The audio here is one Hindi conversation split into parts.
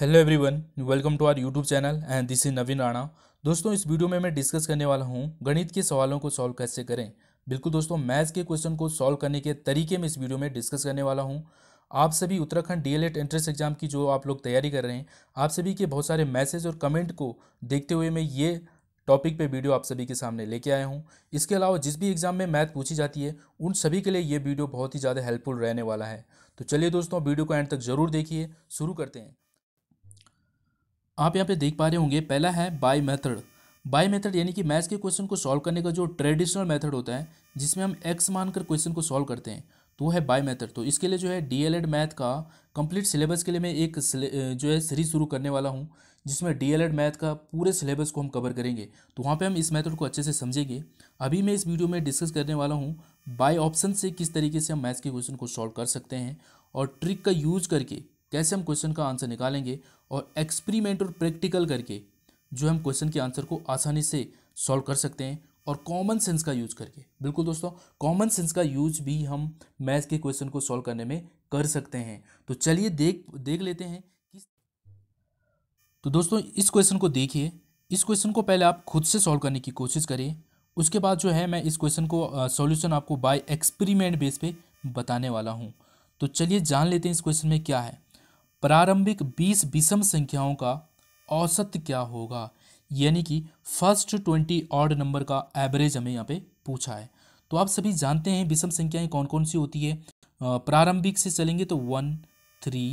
hello everyone welcome to our YouTube channel and this is Naveen Rana दोस्तों इस वीडियो में मैं डिस्कस करने वाला हूँ गणित के सवालों को सॉल्व कैसे करें बिल्कुल दोस्तों मैथ्स के क्वेश्चन को सॉल्व करने के तरीके में इस वीडियो में डिस्कस करने वाला हूँ आप सभी उत्तराखंड डीएलएड एंट्रेंस एग्जाम की जो आप लोग तैयारी कर रहे हैं आप सभी के बहुत सारे मैसेज और कमेंट को देखते हुए मैं ये टॉपिक पे वीडियो आप सभी के सामने लेके आया हूँ इसके अलावा जिस भी एग्ज़ाम में मैथ पूछी जाती है उन सभी के लिए ये वीडियो बहुत ही ज़्यादा हेल्पफुल रहने वाला है तो चलिए दोस्तों वीडियो को एंड तक ज़रूर देखिए शुरू करते हैं आप यहाँ पे देख पा रहे होंगे पहला है बाय मेथड बाय मेथड यानी कि मैथ्स के क्वेश्चन को सॉल्व करने का जो ट्रेडिशनल मेथड होता है जिसमें हम एक्स मानकर क्वेश्चन को सॉल्व करते हैं तो वो है बाय मेथड तो इसके लिए जो है डीएलएड मैथ का कंप्लीट सिलेबस के लिए मैं एक जो है सीरीज शुरू करने वाला हूँ जिसमें डीएलएड मैथ का पूरे सिलेबस को हम कवर करेंगे तो वहाँ पे हम इस मेथड को अच्छे से समझेंगे अभी मैं इस वीडियो में डिस्कस करने वाला हूँ बाय ऑप्शन से किस तरीके से हम मैथ्स के क्वेश्चन को सॉल्व कर सकते हैं और ट्रिक का यूज करके कैसे हम क्वेश्चन का आंसर निकालेंगे और एक्सपेरिमेंट और प्रैक्टिकल करके जो हम क्वेश्चन के आंसर को आसानी से सॉल्व कर सकते हैं और कॉमन सेंस का यूज करके बिल्कुल दोस्तों कॉमन सेंस का यूज भी हम मैथ के क्वेश्चन को सॉल्व करने में कर सकते हैं तो चलिए देख देख लेते हैं कि तो दोस्तों इस क्वेश्चन को देखिए इस क्वेश्चन को पहले आप खुद से सॉल्व करने की कोशिश करिए उसके बाद जो है मैं इस क्वेश्चन को सॉल्यूशन आपको बाय एक्सपेरिमेंट बेस पे बताने वाला हूँ तो चलिए जान लेते हैं इस क्वेश्चन में क्या है प्रारंभिक 20 विषम संख्याओं का औसत क्या होगा यानी कि फर्स्ट ट्वेंटी ऑड नंबर का एवरेज हमें यहाँ पे पूछा है तो आप सभी जानते हैं विषम संख्याएं कौन कौन सी होती है प्रारंभिक से चलेंगे तो one three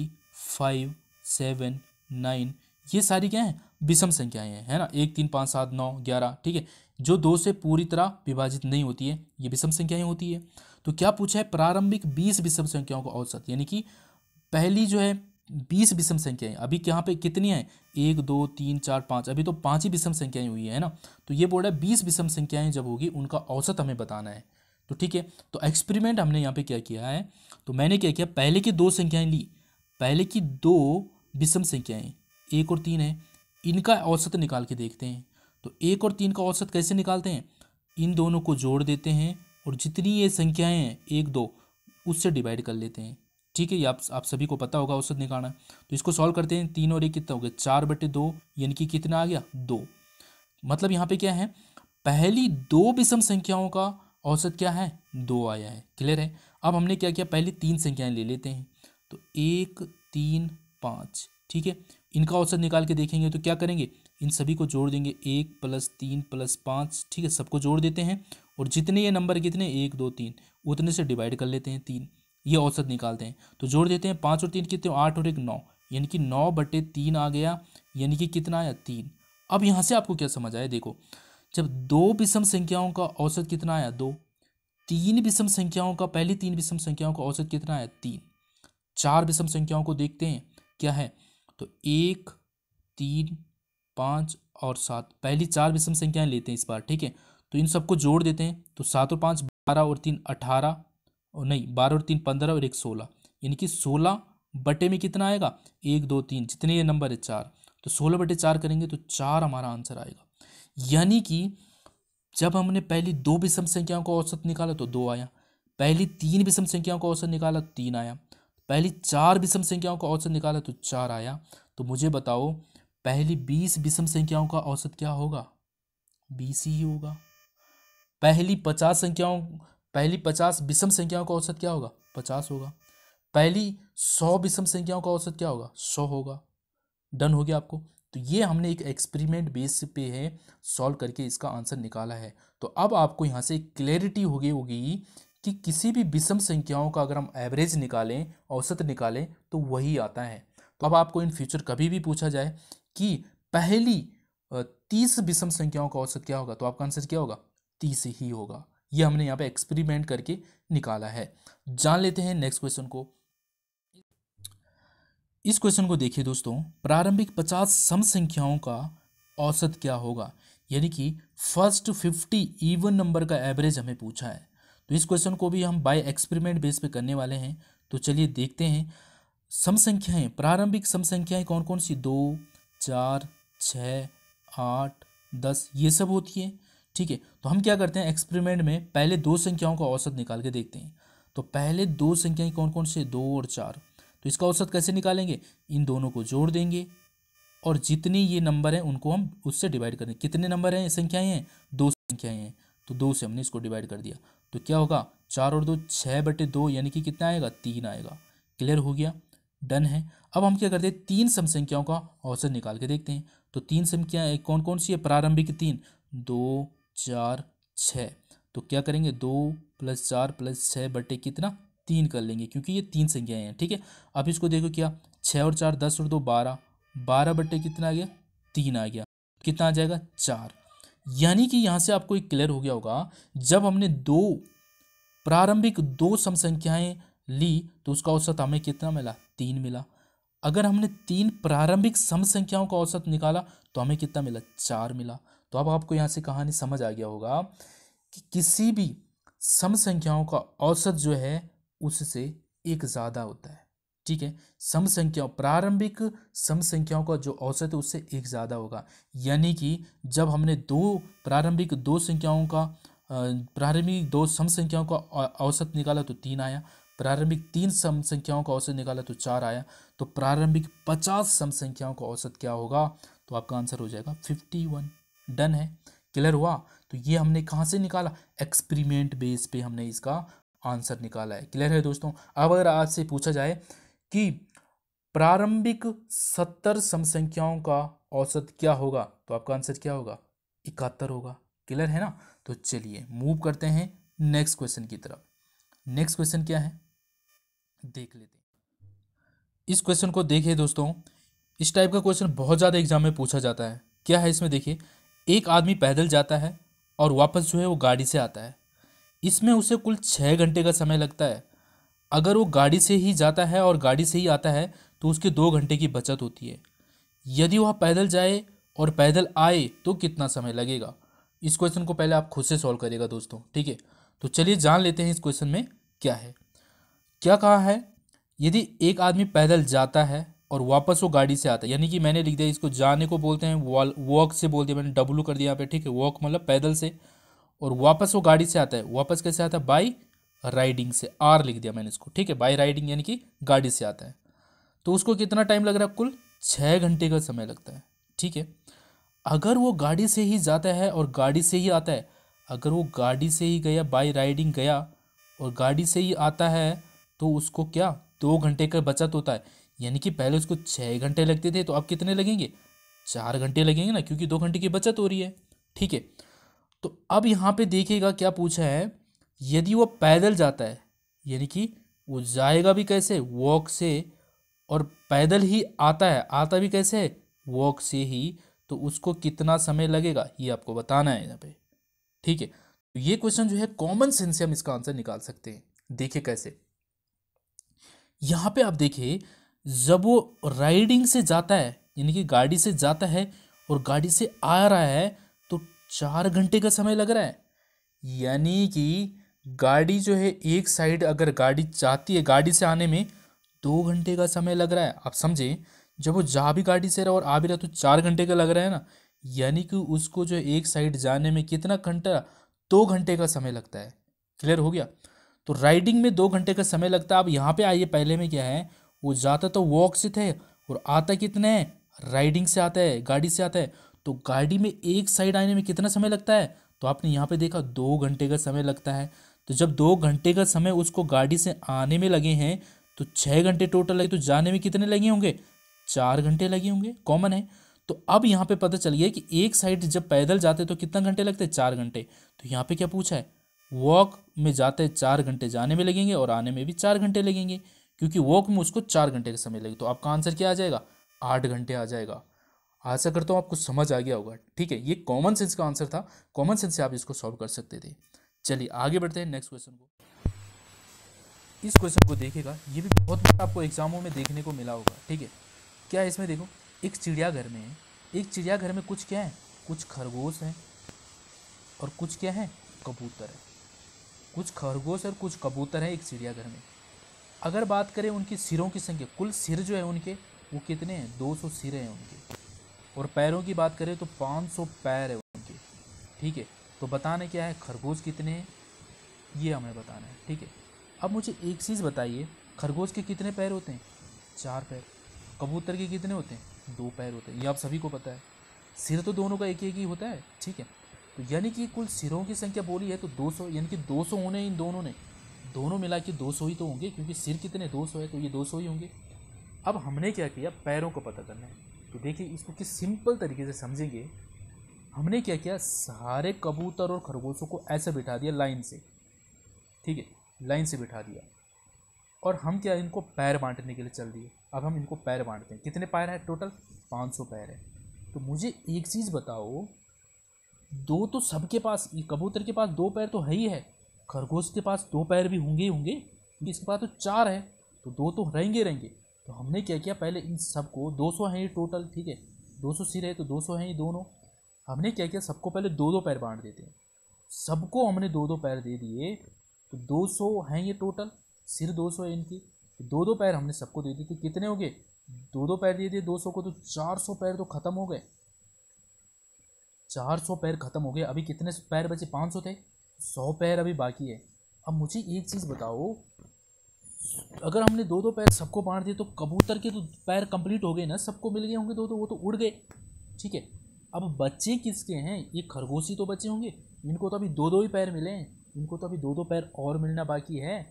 five seven nine ये सारी क्या हैं विषम संख्याएं हैं है ना एक तीन पाँच सात नौ ग्यारह ठीक है जो दो से पूरी तरह विभाजित नहीं होती है ये विषम संख्याएं होती है तो क्या पूछा है प्रारंभिक बीस विषम संख्याओं का औसत यानी कि पहली जो है बीस विषम संख्याएं अभी यहाँ पे कितनी हैं एक दो तीन चार पाँच अभी तो पाँच ही विषम संख्याएं हुई है ना तो ये बोल रहा है बीस विषम संख्याएं जब होगी उनका औसत हमें बताना है तो ठीक है तो एक्सपेरिमेंट हमने यहाँ पे क्या किया है तो मैंने क्या किया पहले की दो संख्याएं ली पहले की दो विषम संख्याएं एक और तीन है इनका औसत निकाल के देखते हैं तो एक और तीन का औसत कैसे निकालते हैं इन दोनों को जोड़ देते हैं और जितनी ये संख्याएँ हैं एक दो उससे डिवाइड कर लेते हैं ठीक है ये आप आप सभी को पता होगा औसत निकालना तो इसको सॉल्व करते हैं तीन और एक कितना हो गया चार बटे दो यानी कि कितना आ गया दो मतलब यहाँ पे क्या है पहली दो विषम संख्याओं का औसत क्या है दो आया है क्लियर है अब हमने क्या किया पहले तीन संख्याएं ले लेते हैं तो एक तीन पाँच ठीक है इनका औसत निकाल के देखेंगे तो क्या करेंगे इन सभी को जोड़ देंगे एक प्लस तीन प्लस पाँच ठीक है सबको जोड़ देते हैं और जितने ये नंबर कितने एक दो तीन उतने से डिवाइड कर लेते हैं तीन ये औसत निकालते हैं तो जोड़ देते हैं पाँच और तीन कितने आठ और एक नौ यानी कि नौ बटे तीन आ गया यानी कि कितना आया तीन अब यहाँ से आपको क्या समझ आया देखो जब दो विषम संख्याओं का औसत कितना आया दो तीन विषम संख्याओं का पहली तीन विषम संख्याओं का औसत कितना आया तीन चार विषम संख्याओं को देखते हैं क्या है तो एक तीन पाँच और सात पहली चार विषम संख्याएं लेते हैं इस बार ठीक है तो इन सबको जोड़ देते हैं तो सात और पाँच बारह और तीन अठारह और नहीं बारह और तीन पंद्रह और एक सोलह यानी कि सोलह बटे में कितना आएगा एक दो तीन जितने ये नंबर है चार तो सोलह बटे चार करेंगे तो चार हमारा आंसर आएगा यानी कि जब हमने पहली दो विषम संख्याओं का औसत निकाला तो दो आया पहली तीन विषम संख्याओं का औसत निकाला तो तीन आया पहली चार विषम संख्याओं का औसत निकाला तो चार आया तो मुझे बताओ पहली बीस विषम संख्याओं का औसत क्या होगा बीस ही होगा पहली पचास संख्याओं पहली पचास विषम संख्याओं का औसत क्या होगा पचास होगा पहली सौ विषम संख्याओं का औसत क्या होगा सौ होगा डन हो गया आपको तो ये हमने एक एक्सपेरिमेंट बेस पे है सॉल्व करके इसका आंसर निकाला है तो अब आपको यहाँ से क्लैरिटी हो गई होगी कि किसी भी विषम संख्याओं का अगर हम एवरेज निकालें औसत निकालें तो वही आता है तो अब आपको इन फ्यूचर कभी भी पूछा जाए कि पहली तीस विषम संख्याओं का औसत क्या होगा तो आपका आंसर क्या होगा तीस ही होगा ये हमने यहाँ पे एक्सपेरिमेंट करके निकाला है जान लेते हैं नेक्स्ट क्वेश्चन को इस क्वेश्चन को देखिए दोस्तों प्रारंभिक पचास सम संख्याओं का औसत क्या होगा यानी कि फर्स्ट फिफ्टी इवन नंबर का एवरेज हमें पूछा है तो इस क्वेश्चन को भी हम बाय एक्सपेरिमेंट बेस पे करने वाले हैं तो चलिए देखते हैं सम संख्याएं प्रारंभिक सम संख्याएं कौन कौन सी दो चार छ आठ दस ये सब होती है ठीक है तो हम क्या करते हैं एक्सपेरिमेंट में पहले दो संख्याओं का औसत निकाल के देखते हैं तो पहले दो संख्याएं कौन कौन से दो और चार तो इसका औसत कैसे निकालेंगे इन दोनों को जोड़ देंगे और जितनी ये नंबर हैं उनको हम उससे डिवाइड करेंगे कितने नंबर हैं संख्याएं हैं दो संख्याएं हैं तो दो से हमने इसको डिवाइड कर दिया तो क्या होगा चार और दो छः बटे दो यानी कि कितना आएगा तीन आएगा क्लियर हो गया डन है अब हम क्या करते हैं तीन समसंख्याओं का औसत निकाल के देखते हैं तो तीन संख्याएँ कौन कौन सी है प्रारंभिक तीन दो चार छ तो क्या करेंगे दो प्लस चार प्लस छः बटे कितना तीन कर लेंगे क्योंकि ये तीन संख्याएं हैं ठीक है अब इसको देखो क्या छः और चार दस और दो बारह बारह बटे कितना आ गया तीन आ गया कितना आ जाएगा चार यानी कि यहाँ से आपको एक क्लियर हो गया होगा जब हमने दो प्रारंभिक दो सम ली तो उसका औसत हमें कितना मिला तीन मिला अगर हमने तीन प्रारंभिक सम संख्याओं का औसत निकाला तो हमें कितना मिला चार मिला तो अब आपको यहाँ से कहानी समझ आ गया होगा कि किसी भी सम संख्याओं का औसत जो है उससे एक ज़्यादा होता है ठीक है सम संख्याओं प्रारंभिक सम संख्याओं का जो औसत है उससे एक ज़्यादा होगा यानी कि जब हमने दो प्रारंभिक दो संख्याओं का प्रारंभिक दो सम संख्याओं का औसत निकाला तो तीन आया प्रारंभिक तीन सम संख्याओं का औसत निकाला तो चार आया तो प्रारंभिक पचास सम संख्याओं का औसत क्या होगा तो आपका आंसर हो जाएगा फिफ्टी वन डन है क्लियर हुआ तो ये हमने कहाँ से निकाला एक्सपेरिमेंट बेस पे हमने इसका आंसर निकाला है क्लियर है दोस्तों अब अगर आपसे पूछा जाए कि प्रारंभिक सत्तर समसंख्याओं का औसत क्या होगा तो आपका आंसर क्या होगा इकहत्तर होगा क्लियर है ना तो चलिए मूव करते हैं नेक्स्ट क्वेश्चन की तरफ नेक्स्ट क्वेश्चन क्या है देख लेते हैं इस क्वेश्चन को देखिए दोस्तों इस टाइप का क्वेश्चन बहुत ज़्यादा एग्जाम में पूछा जाता है क्या है इसमें देखिए एक आदमी पैदल जाता है और वापस जो है वो गाड़ी से आता है इसमें उसे कुल छः घंटे का समय लगता है अगर वो गाड़ी से ही जाता है और गाड़ी से ही आता है तो उसके दो घंटे की बचत होती है यदि वह पैदल जाए और पैदल आए तो कितना समय लगेगा इस क्वेश्चन को पहले आप खुद से सॉल्व करेगा दोस्तों ठीक है तो चलिए जान लेते हैं इस क्वेश्चन में क्या है क्या कहा है यदि एक आदमी पैदल जाता है और वापस वो गाड़ी से आता है यानी कि मैंने लिख दिया इसको जाने को बोलते हैं वॉक से बोल दिया मैंने डब्लू कर दिया यहाँ पे ठीक है वॉक मतलब पैदल से और वापस वो गाड़ी से आता है वापस कैसे आता है बाई राइडिंग से आर लिख दिया मैंने इसको ठीक है बाई राइडिंग यानी कि गाड़ी से आता है तो उसको कितना टाइम लग रहा है कुल छः घंटे का समय लगता है ठीक है अगर वो गाड़ी से ही जाता है और गाड़ी से ही आता है अगर वो गाड़ी से ही गया बाई राइडिंग गया और गाड़ी से ही आता है तो उसको क्या दो घंटे का बचत होता है यानी कि पहले उसको छः घंटे लगते थे तो अब कितने लगेंगे चार घंटे लगेंगे ना क्योंकि दो घंटे की बचत हो रही है ठीक है तो अब यहाँ पे देखिएगा क्या पूछा है यदि वो पैदल जाता है यानी कि वो जाएगा भी कैसे वॉक से और पैदल ही आता है आता भी कैसे है वॉक से ही तो उसको कितना समय लगेगा ये आपको बताना है यहाँ पे ठीक है तो ये क्वेश्चन जो है कॉमन सेंस से हम इसका आंसर निकाल सकते हैं देखिए कैसे यहाँ पे आप देखिए जब वो राइडिंग से जाता है यानी कि गाड़ी से जाता है और गाड़ी से आ रहा है तो चार घंटे का समय लग रहा है यानी कि गाड़ी जो है एक साइड अगर गाड़ी जाती है गाड़ी से आने में दो घंटे का समय लग रहा है आप समझे जब वो जा भी गाड़ी से रहा और आ भी रहा तो चार घंटे का लग रहा है ना यानी कि उसको जो एक साइड जाने में कितना घंटा दो घंटे का समय लगता है क्लियर हो गया तो राइडिंग में दो घंटे का समय लगता है अब यहाँ पे आइए पहले में क्या है वो जाता तो वॉक से थे और आता कितने हैं राइडिंग से आता है गाड़ी से आता है तो गाड़ी में एक साइड आने में कितना समय लगता है तो आपने यहाँ पे देखा दो घंटे का समय लगता है तो जब दो घंटे का समय उसको गाड़ी से आने में लगे हैं तो छः घंटे टोटल लगे तो जाने में कितने लगे होंगे चार घंटे लगे होंगे कॉमन है तो अब यहाँ पे पता चल गया कि एक साइड जब पैदल जाते तो कितना घंटे लगते हैं चार घंटे तो यहाँ पे क्या पूछा है वॉक में जाते चार घंटे जाने में लगेंगे और आने में भी चार घंटे लगेंगे क्योंकि वॉक में उसको चार घंटे का समय लगेगा तो आपका आंसर क्या आ जाएगा आठ घंटे आ जाएगा आशा करता हूँ आपको समझ आ गया होगा ठीक है ये कॉमन सेंस का आंसर था कॉमन सेंस से आप इसको सॉल्व कर सकते थे चलिए आगे बढ़ते हैं नेक्स्ट क्वेश्चन को इस क्वेश्चन को देखेगा ये भी बहुत बार आपको एग्जामों में देखने को मिला होगा ठीक है क्या इसमें देखो एक चिड़ियाघर में एक चिड़ियाघर में कुछ क्या है कुछ खरगोश हैं और कुछ क्या है कबूतर है कुछ खरगोश और कुछ कबूतर है एक चिड़ियाघर में अगर बात करें उनकी सिरों की संख्या कुल सिर जो है उनके वो कितने हैं दो सौ सिर हैं उनके और पैरों की बात करें तो पाँच सौ पैर है उनके ठीक है तो बताना क्या है खरगोश कितने हैं ये हमें बताना है ठीक है अब मुझे एक चीज़ बताइए खरगोश के कितने पैर होते हैं चार पैर कबूतर के कितने होते हैं दो पैर होते हैं ये आप सभी को पता है सिर तो दोनों का एक एक ही होता है ठीक है तो यानी कि कुल सिरों की संख्या बोली है तो 200 यानी कि 200 होने इन दोनों ने दोनों मिला के दो ही तो होंगे क्योंकि सिर कितने दो है तो ये दो ही होंगे अब हमने क्या किया पैरों को पता करना है तो देखिए इसको किस सिंपल तरीके से समझेंगे हमने क्या किया सारे कबूतर और खरगोशों को ऐसे बिठा दिया लाइन से ठीक है लाइन से बिठा दिया और हम क्या इनको पैर बांटने के लिए चल दिए अब हम इनको पैर बांटते हैं कितने पैर हैं टोटल पाँच सौ पैर हैं तो मुझे एक चीज़ बताओ दो तो सबके पास कबूतर के पास दो पैर तो है ही है खरगोश के पास दो पैर भी होंगे ही होंगे क्योंकि इसके पास तो चार है तो दो तो रहेंगे रहेंगे तो हमने क्या किया पहले इन सबको दो सौ हैं ये टोटल ठीक है दो सौ सिर है तो दो सौ हैं ये दोनों हमने क्या किया सबको पहले दो दो पैर बांट देते हैं सबको हमने दो दो पैर दे दिए तो दो सौ हैं ये टोटल सिर दो सौ है इनकी तो दो दो पैर हमने सबको दे दिए तो कितने हो गए दो दो पैर दे दिए दो सौ को तो चार सौ पैर तो ख़त्म हो गए चार सौ पैर खत्म हो गए अभी कितने पैर बचे पाँच सौ थे सौ पैर अभी बाकी है अब मुझे एक चीज़ बताओ अगर हमने दो दो पैर सबको बांट दिए तो कबूतर के तो पैर कंप्लीट हो गए ना सबको मिल गए होंगे दो दो वो तो उड़ गए ठीक है अब बच्चे किसके हैं ये खरगोश ही तो बच्चे होंगे इनको तो अभी दो दो ही पैर मिले हैं इनको तो अभी दो दो पैर और मिलना बाकी है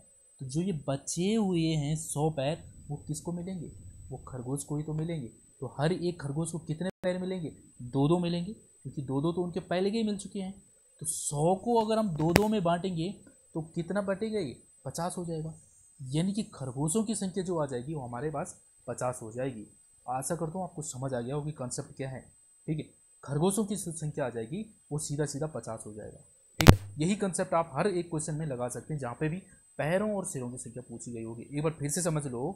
तो जो ये बचे हुए हैं सौ पैर वो किसको मिलेंगे वो खरगोश को ही तो मिलेंगे तो हर एक खरगोश को कितने पैर मिलेंगे दो दो मिलेंगे क्योंकि दो दो तो उनके पहले के ही मिल चुके हैं तो सौ को अगर हम दो दो में बांटेंगे तो कितना बटेगा ये पचास हो जाएगा यानी कि खरगोशों की संख्या जो आ जाएगी वो हमारे पास पचास हो जाएगी आशा करता हूँ आपको समझ आ गया होगी कॉन्सेप्ट क्या है ठीक है खरगोशों की संख्या आ जाएगी वो सीधा सीधा पचास हो जाएगा ठीक है यही कंसेप्ट आप हर एक क्वेश्चन में लगा सकते हैं जहाँ पे भी पैरों और सिरों की संख्या पूछी गई होगी एक बार फिर से समझ लो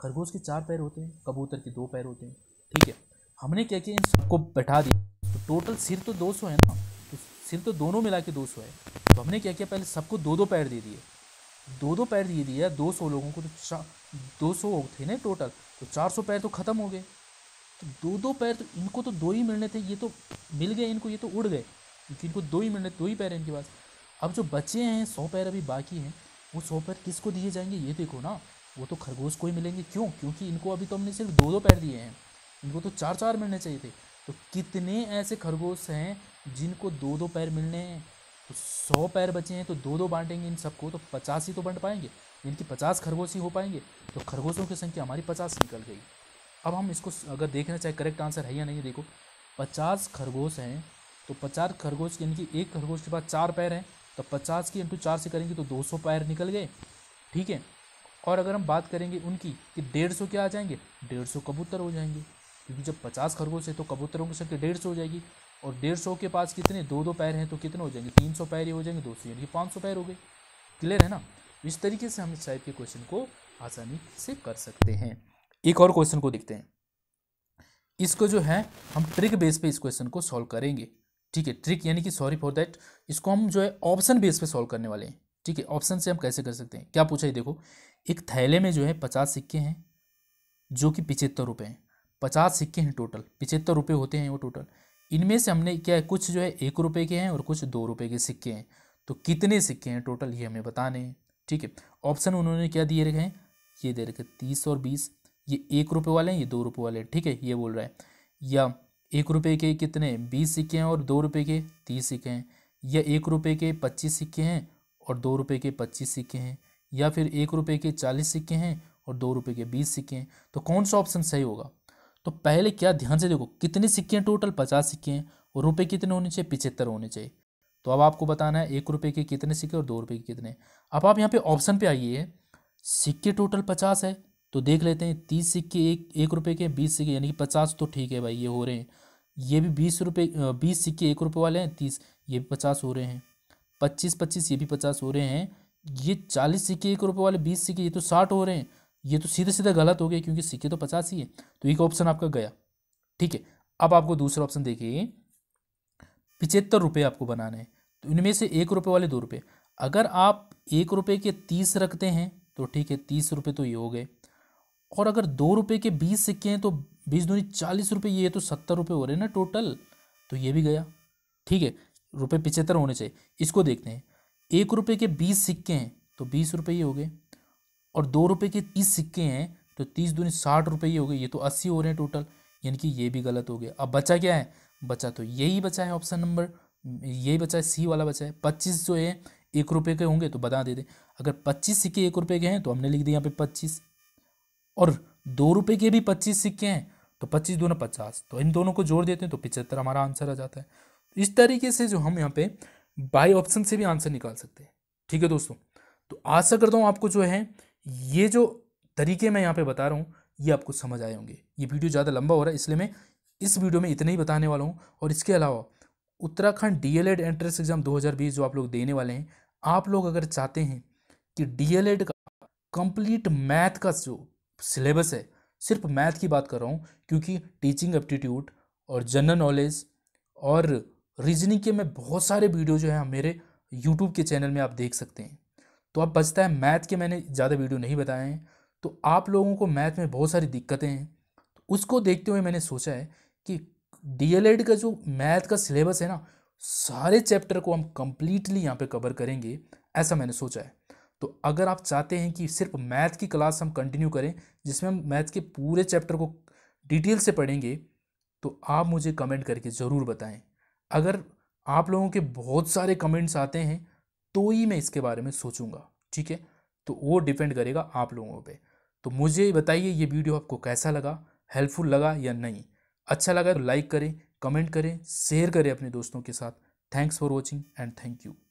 खरगोश के चार पैर होते हैं कबूतर के दो पैर होते हैं ठीक है हमने क्या किया इन सबको बैठा दिया तो टोटल सिर तो दो सौ है ना सिर तो दोनों मिला के दो सौ है तो हमने क्या किया पहले सबको दो दो पैर दे दिए दो दो पैर दे दिया दो सौ लोगों को तो दो सौ थे ना टोटल तो चार सौ पैर तो ख़त्म हो गए तो दो दो पैर तो इनको तो दो ही मिलने थे ये तो मिल गए इनको ये तो उड़ गए क्योंकि इनको दो ही मिलने दो ही पैर हैं इनके पास अब जो बचे हैं सौ पैर अभी बाकी हैं वो सौ पैर किसको दिए जाएंगे ये देखो ना वो तो खरगोश को ही मिलेंगे क्यों क्योंकि इनको अभी तो हमने सिर्फ दो दो पैर दिए हैं इनको तो चार चार मिलने चाहिए थे तो कितने ऐसे खरगोश हैं जिनको दो दो पैर मिलने हैं तो सौ पैर बचे हैं तो दो दो बांटेंगे इन सबको तो पचास ही तो बंट पाएंगे इनकी पचास खरगोश ही हो पाएंगे तो खरगोशों की संख्या हमारी पचास निकल गई अब हम इसको अगर देखना चाहे करेक्ट आंसर है या नहीं देखो पचास खरगोश हैं तो पचास खरगोश यानी कि एक खरगोश के पास चार पैर हैं तो पचास की इंटू चार से करेंगे तो दो सौ पैर निकल गए ठीक है और अगर हम बात करेंगे उनकी कि डेढ़ सौ क्या आ जाएंगे डेढ़ सौ कबूतर हो जाएंगे क्योंकि जब पचास खरगोश है तो कबूतरों की संख्या डेढ़ सौ हो जाएगी और डेढ़ सौ के पास कितने दो दो पैर हैं तो कितने हो जाएंगे तीन सौ पैर ही हो जाएंगे दो सौ यानी कि पाँच सौ पैर हो गए क्लियर है ना तो इस तरीके से हम इस टाइप के क्वेश्चन को आसानी से कर सकते हैं एक और क्वेश्चन को देखते हैं इसको जो है हम ट्रिक बेस पे इस क्वेश्चन को सॉल्व करेंगे ठीक है ट्रिक यानी कि सॉरी फॉर दैट इसको हम जो है ऑप्शन बेस पे सॉल्व करने वाले हैं ठीक है ऑप्शन से हम कैसे कर सकते हैं क्या पूछा है देखो एक थैले में जो है पचास सिक्के हैं जो कि पिचहत्तर रुपये हैं पचास सिक्के हैं टोटल पिचहत्तर रुपये होते हैं वो टोटल इनमें से हमने क्या है कुछ जो है एक रुपये के हैं और कुछ दो रुपये के सिक्के हैं तो कितने सिक्के हैं टोटल ये हमें बताने हैं ठीक है ऑप्शन उन्होंने क्या दिए रखे हैं ये दे रखे तीस और बीस ये एक रुपये वाले हैं ये दो रुपये वाले हैं ठीक है ये बोल रहा है या एक रुपये के कितने बीस सिक्के हैं और दो रुपये के तीस सिक्के हैं या एक रुपये के पच्चीस सिक्के हैं और दो रुपये के पच्चीस सिक्के हैं या फिर एक रुपये के चालीस सिक्के हैं और दो रुपये के बीस सिक्के हैं तो कौन सा ऑप्शन सही होगा तो पहले क्या ध्यान से देखो कितने सिक्के हैं टोटल पचास सिक्के हैं और रुपये कितने होने चाहिए पिछहत्तर होने चाहिए तो अब आपको बताना है एक रुपये के कितने सिक्के और दो रुपये के कितने अब आप यहाँ पे ऑप्शन पे आइए सिक्के टोटल पचास है तो देख लेते हैं तीस सिक्के एक एक रुपये के बीस सिक्के यानी कि पचास तो ठीक है भाई ये हो रहे हैं ये भी बीस रुपये बीस सिक्के एक रुपये वाले हैं तीस ये भी पचास हो रहे हैं पच्चीस पच्चीस ये भी पचास हो रहे हैं ये चालीस सिक्के एक रुपये वाले बीस सिक्के ये तो साठ हो रहे हैं ये तो सीधे सीधे गलत हो गया क्योंकि सिक्के तो पचास ही है तो एक ऑप्शन आपका गया ठीक है अब आपको दूसरा ऑप्शन देखिए पिचहत्तर रुपये आपको बनाना है तो इनमें से एक रुपये वाले दो रुपये अगर आप एक रुपये के तीस रखते हैं तो ठीक है तीस रुपये तो ये हो गए और अगर दो रुपये के बीस सिक्के हैं तो बीस दूनी चालीस रुपये ये तो सत्तर रुपये हो रहे हैं ना टोटल तो ये भी गया ठीक है रुपये पिचहत्तर होने चाहिए इसको देखते हैं एक रुपये के बीस सिक्के हैं तो बीस रुपये ये हो गए और दो रुपये के तीस सिक्के हैं तो तीस दूनी साठ रुपये ही हो गए ये तो अस्सी हो रहे हैं टोटल यानी कि ये भी गलत हो गया अब बचा क्या है बचा तो यही बचा है ऑप्शन नंबर यही बचा है सी वाला बचा है पच्चीस जो है एक रुपये के होंगे तो बता दे दें अगर पच्चीस सिक्के एक रुपये के हैं तो हमने लिख दिया यहाँ पे पच्चीस और दो रुपये के भी पच्चीस सिक्के हैं तो पच्चीस दोनों पचास तो इन दोनों को जोड़ देते हैं तो पिचहत्तर हमारा आंसर आ जाता है तो इस तरीके से जो हम यहाँ पे बाई ऑप्शन से भी आंसर निकाल सकते हैं ठीक है दोस्तों तो आशा करता हूँ आपको जो है ये जो तरीके मैं यहाँ पे बता रहा हूँ ये आपको समझ आए होंगे ये वीडियो ज़्यादा लंबा हो रहा है इसलिए मैं इस वीडियो में इतना ही बताने वाला हूँ और इसके अलावा Uttarakhand D L Ed entrance exam 2020 जो आप लोग देने वाले हैं आप लोग अगर चाहते हैं कि डी एल एड का कंप्लीट मैथ का जो सिलेबस है सिर्फ मैथ की बात कर रहा हूँ क्योंकि टीचिंग एप्टीट्यूड और जनरल नॉलेज और रीजनिंग के मैं बहुत सारे वीडियो जो हैं मेरे यूट्यूब के चैनल में आप देख सकते हैं तो अब बचता है मैथ के मैंने ज़्यादा वीडियो नहीं बताए हैं तो आप लोगों को मैथ में बहुत सारी दिक्कतें हैं तो उसको देखते हुए मैंने सोचा है कि डी का जो मैथ का सिलेबस है ना सारे चैप्टर को हम कम्प्लीटली यहाँ पर कवर करेंगे ऐसा मैंने सोचा है तो अगर आप चाहते हैं कि सिर्फ मैथ की क्लास हम कंटिन्यू करें जिसमें हम मैथ के पूरे चैप्टर को डिटेल से पढ़ेंगे तो आप मुझे कमेंट करके ज़रूर बताएं अगर आप लोगों के बहुत सारे कमेंट्स आते हैं तो ही मैं इसके बारे में सोचूंगा ठीक है तो वो डिपेंड करेगा आप लोगों पे तो मुझे बताइए ये वीडियो आपको कैसा लगा हेल्पफुल लगा या नहीं अच्छा लगा तो लाइक करें कमेंट करें शेयर करें अपने दोस्तों के साथ thanks for watching and thank you